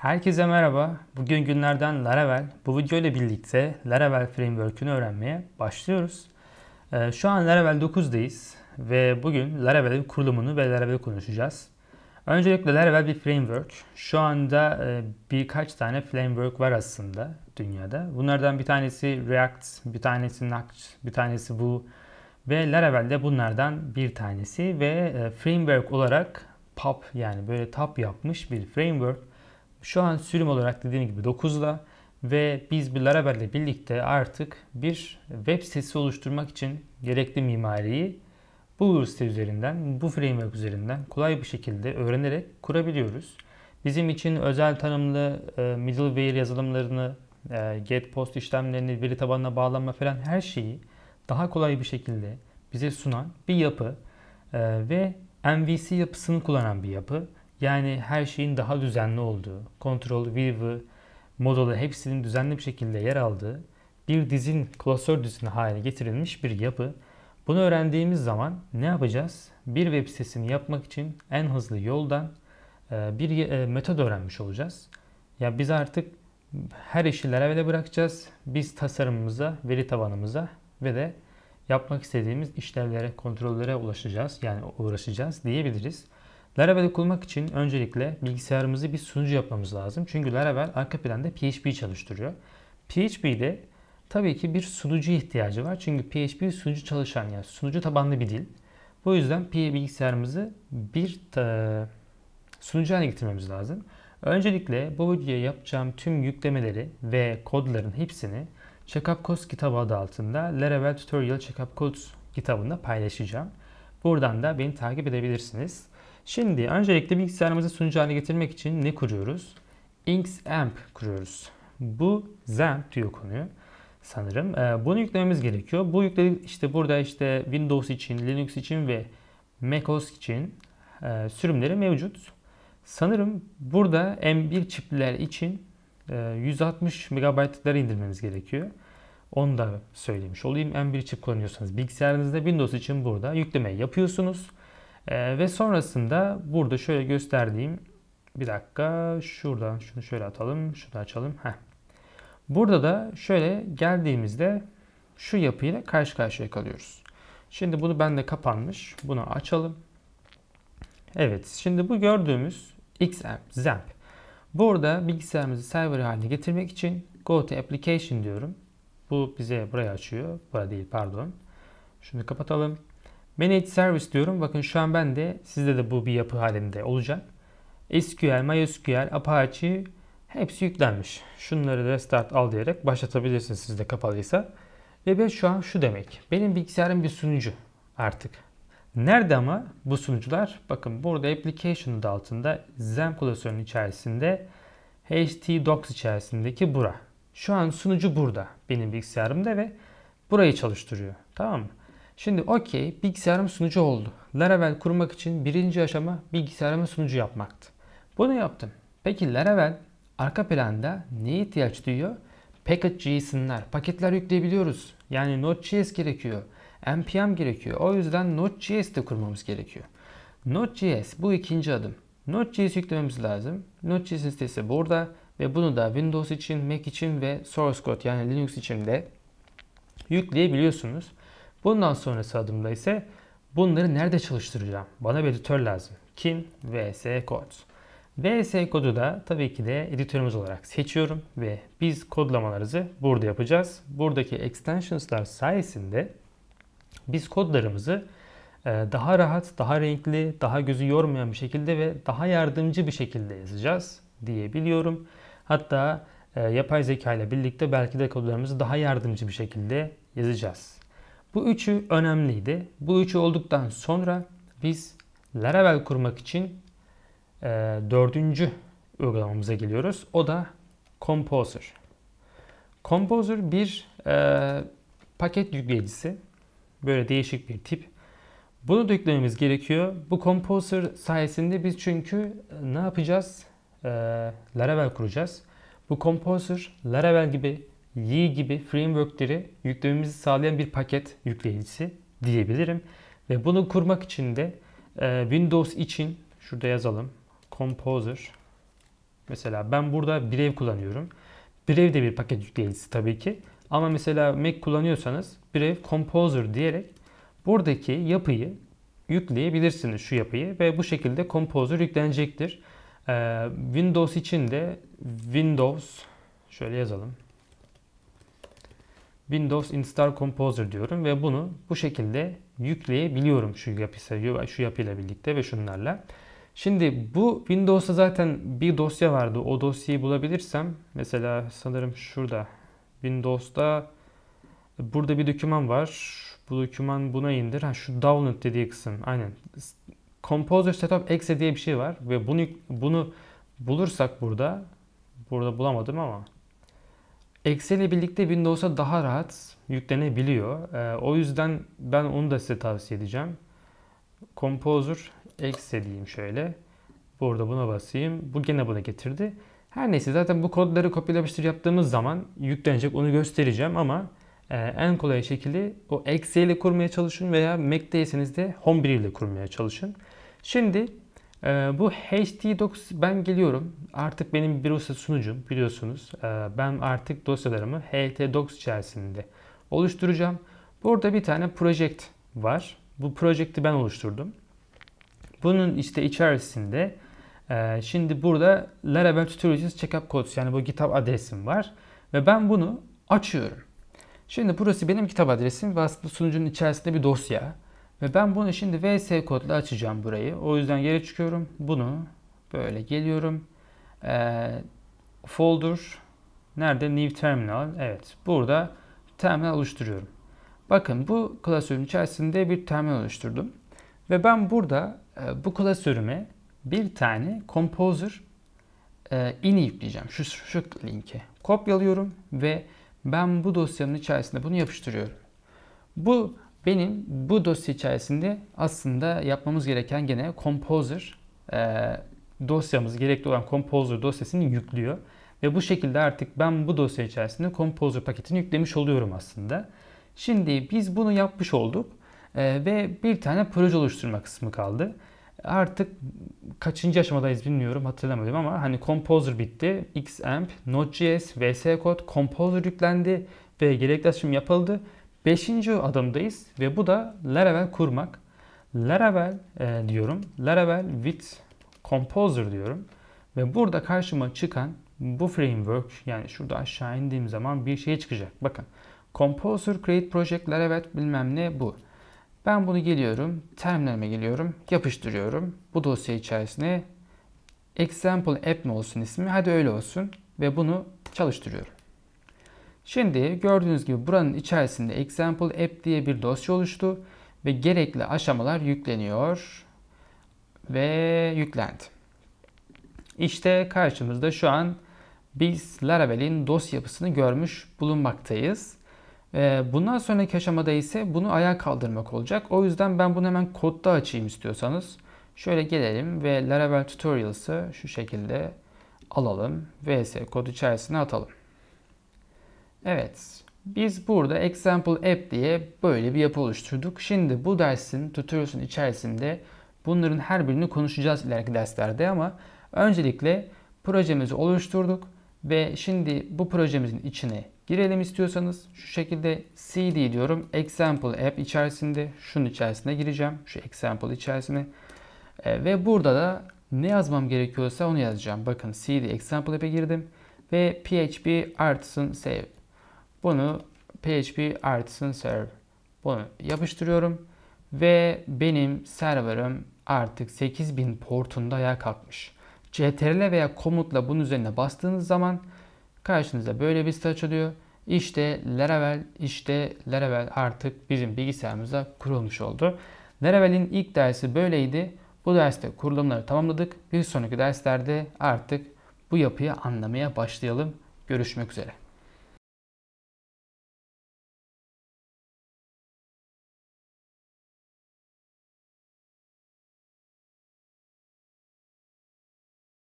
Herkese merhaba. Bugün günlerden Laravel. Bu video ile birlikte Laravel Framework'ünü öğrenmeye başlıyoruz. Ee, şu an Laravel 9'dayız ve bugün Laravel'in kurulumunu ve Laravel'i konuşacağız. Öncelikle Laravel bir framework. Şu anda e, birkaç tane framework var aslında dünyada. Bunlardan bir tanesi React, bir tanesi Nux, bir tanesi bu ve Laravel de bunlardan bir tanesi ve e, framework olarak POP yani böyle tap yapmış bir framework şu an sürüm olarak dediğim gibi 9'da ve biz bir Laravel'le birlikte artık bir web sitesi oluşturmak için gerekli mimariyi bu site üzerinden, bu framework üzerinden kolay bir şekilde öğrenerek kurabiliyoruz. Bizim için özel tanımlı e, middleware yazılımlarını, e, get post işlemlerini, veri tabanına bağlanma falan her şeyi daha kolay bir şekilde bize sunan bir yapı e, ve MVC yapısını kullanan bir yapı. Yani her şeyin daha düzenli olduğu, kontrol, view, modulu hepsinin düzenli bir şekilde yer aldığı bir dizin klasör dizini haline getirilmiş bir yapı. Bunu öğrendiğimiz zaman ne yapacağız? Bir web sitesini yapmak için en hızlı yoldan e, bir e, metod öğrenmiş olacağız. Ya biz artık her işi Laravel'e bırakacağız. Biz tasarımımıza, veri tabanımıza ve de yapmak istediğimiz işlevlere, kontrollere ulaşacağız. Yani uğraşacağız diyebiliriz. Laravel'i kurmak için öncelikle bilgisayarımızı bir sunucu yapmamız lazım. Çünkü Laravel arka planda PHP çalıştırıyor. PHP'de tabii ki bir sunucu ihtiyacı var. Çünkü PHP sunucu çalışan yani sunucu tabanlı bir dil. Bu yüzden PHP bilgisayarımızı bir e, sunucu haline getirmemiz lazım. Öncelikle bu videoya yapacağım tüm yüklemeleri ve kodların hepsini Checkup Codes kitabı adı altında Laravel Tutorial Checkup Codes kitabında paylaşacağım. Buradan da beni takip edebilirsiniz. Şimdi öncelikle bilgisayarımızı sunucu haline getirmek için ne kuruyoruz? Xamp kuruyoruz. Bu Zamp diyor konuyu sanırım. Ee, bunu yüklememiz gerekiyor. Bu yükledik işte burada işte Windows için, Linux için ve macOS için e, sürümleri mevcut. Sanırım burada M1 çipler için 160 e, MB'ları indirmemiz gerekiyor. Onu da söylemiş olayım. M1 çip kullanıyorsanız bilgisayarınızda Windows için burada yükleme yapıyorsunuz. Ee, ve sonrasında burada şöyle gösterdiğim bir dakika şurada şunu şöyle atalım şunu açalım. Heh. Burada da şöyle geldiğimizde şu yapıyla karşı karşıya kalıyoruz. Şimdi bunu ben de kapanmış. Bunu açalım. Evet şimdi bu gördüğümüz XAMP, ZAMP. Burada bilgisayarımızı server haline getirmek için Go to Application diyorum. Bu bize buraya açıyor. Burada değil pardon. Şunu kapatalım. Managed Service diyorum. Bakın şu an ben de sizde de bu bir yapı halinde olacak. SQL, MySQL, Apache hepsi yüklenmiş. Şunları restart al diyerek başlatabilirsiniz sizde kapalıysa. Ve ben şu an şu demek. Benim bilgisayarım bir sunucu artık. Nerede ama bu sunucular? Bakın burada application altında Zen klasörünün içerisinde htdocs içerisindeki bura. Şu an sunucu burada benim bilgisayarımda ve burayı çalıştırıyor. Tamam mı? Şimdi okey bilgisayarım sunucu oldu. Laravel kurmak için birinci aşama bilgisayarıma sunucu yapmaktı. Bunu yaptım. Peki Laravel arka planda neye ihtiyaç duyuyor? Package.js'inler, paketler yükleyebiliyoruz. Yani Node.js gerekiyor. NPM gerekiyor. O yüzden Node.js de kurmamız gerekiyor. Node.js bu ikinci adım. Node.js yüklememiz lazım. Node.js'in sitesi burada ve bunu da Windows için, Mac için ve Source Code yani Linux için de yükleyebiliyorsunuz. Bundan sonrası adımda ise bunları nerede çalıştıracağım? Bana bir editör lazım. Kim? VS Code. VS kodu da tabii ki de editörümüz olarak seçiyorum ve biz kodlamalarımızı burada yapacağız. Buradaki extensionslar sayesinde biz kodlarımızı e, daha rahat, daha renkli, daha gözü yormayan bir şekilde ve daha yardımcı bir şekilde yazacağız diyebiliyorum. Hatta e, yapay zeka ile birlikte belki de kodlarımızı daha yardımcı bir şekilde yazacağız. Bu üçü önemliydi. Bu üçü olduktan sonra biz Laravel kurmak için e, dördüncü uygulamamıza geliyoruz. O da Composer. Composer bir e, paket yükleyicisi. Böyle değişik bir tip. Bunu yüklememiz gerekiyor. Bu Composer sayesinde biz çünkü e, ne yapacağız? E, Laravel kuracağız. Bu Composer Laravel gibi Yi gibi frameworkleri yüklememizi sağlayan bir paket yükleyicisi diyebilirim. Ve bunu kurmak için de e, Windows için şurada yazalım. Composer. Mesela ben burada Brave kullanıyorum. Brave de bir paket yükleyicisi tabii ki. Ama mesela Mac kullanıyorsanız Brave Composer diyerek buradaki yapıyı yükleyebilirsiniz şu yapıyı ve bu şekilde Composer yüklenecektir. Ee, Windows için de Windows şöyle yazalım. Windows Install Composer diyorum ve bunu bu şekilde yükleyebiliyorum şu yapıyla, şu yapıyla birlikte ve şunlarla. Şimdi bu Windows'ta zaten bir dosya vardı. O dosyayı bulabilirsem mesela sanırım şurada Windows'ta burada bir doküman var. Bu doküman buna indir. Ha şu download dediği kısım. Aynen. Composer Setup Exe diye bir şey var ve bunu bunu bulursak burada burada bulamadım ama Excel ile birlikte Windows'a daha rahat yüklenebiliyor. Ee, o yüzden ben onu da size tavsiye edeceğim. Composer Excel diyeyim şöyle. Burada buna basayım. Bu gene buna getirdi. Her neyse zaten bu kodları kopyalamıştır yaptığımız zaman yüklenecek onu göstereceğim ama e, en kolay şekilde o Excel ile kurmaya çalışın veya Mac'teyseniz de Home ile kurmaya çalışın. Şimdi ee, bu HD Docs ben geliyorum. Artık benim bir dosya sunucum biliyorsunuz. Ee, ben artık dosyalarımı HT Docs içerisinde oluşturacağım. Burada bir tane project var. Bu project'i ben oluşturdum. Bunun işte içerisinde e, şimdi burada Laravel Tutorials Checkup Codes yani bu kitap adresim var. Ve ben bunu açıyorum. Şimdi burası benim kitap adresim ve aslında sunucunun içerisinde bir dosya. Ve ben bunu şimdi vs kodla açacağım burayı. O yüzden geri çıkıyorum. Bunu böyle geliyorum. Ee, folder nerede? New terminal. Evet. Burada terminal oluşturuyorum. Bakın bu klasörün içerisinde bir terminal oluşturdum. Ve ben burada e, bu klasörüme bir tane composer e, ini yükleyeceğim. Şu, şu linke. Kopyalıyorum ve ben bu dosyanın içerisinde bunu yapıştırıyorum. Bu benim bu dosya içerisinde aslında yapmamız gereken gene Composer e, dosyamız gerekli olan Composer dosyasını yüklüyor. Ve bu şekilde artık ben bu dosya içerisinde Composer paketini yüklemiş oluyorum aslında. Şimdi biz bunu yapmış olduk e, ve bir tane proje oluşturma kısmı kaldı. Artık kaçıncı aşamadayız bilmiyorum hatırlamadım ama hani Composer bitti. Xamp, Node.js, VS Code, Composer yüklendi ve gerekli açım yapıldı. Beşinci adımdayız ve bu da Laravel kurmak. Laravel e, diyorum. Laravel with Composer diyorum. Ve burada karşıma çıkan bu framework yani şurada aşağı indiğim zaman bir şey çıkacak. Bakın Composer Create Project Laravel bilmem ne bu. Ben bunu geliyorum. Terminalime geliyorum. Yapıştırıyorum. Bu dosya içerisine Example App mi olsun ismi? Hadi öyle olsun. Ve bunu çalıştırıyorum. Şimdi gördüğünüz gibi buranın içerisinde example app diye bir dosya oluştu ve gerekli aşamalar yükleniyor ve yüklendi. İşte karşımızda şu an biz Laravel'in dosya yapısını görmüş bulunmaktayız. Ee, bundan sonraki aşamada ise bunu ayağa kaldırmak olacak. O yüzden ben bunu hemen kodda açayım istiyorsanız. Şöyle gelelim ve Laravel Tutorials'ı şu şekilde alalım. vs kod içerisine atalım. Evet. Biz burada example app diye böyle bir yapı oluşturduk. Şimdi bu dersin tutorial'ın içerisinde bunların her birini konuşacağız ileriki derslerde ama öncelikle projemizi oluşturduk ve şimdi bu projemizin içine girelim istiyorsanız şu şekilde cd diyorum example app içerisinde şunun içerisine gireceğim şu example içerisine e, ve burada da ne yazmam gerekiyorsa onu yazacağım bakın cd example app'e girdim ve php artisan save bunu PHP artisan server. Bunu yapıştırıyorum. Ve benim serverım artık 8000 portunda ayağa kalkmış. CTRL veya komutla bunun üzerine bastığınız zaman karşınıza böyle bir site açılıyor. İşte Laravel, işte Laravel artık bizim bilgisayarımıza kurulmuş oldu. Laravel'in ilk dersi böyleydi. Bu derste kurulumları tamamladık. Bir sonraki derslerde artık bu yapıyı anlamaya başlayalım. Görüşmek üzere.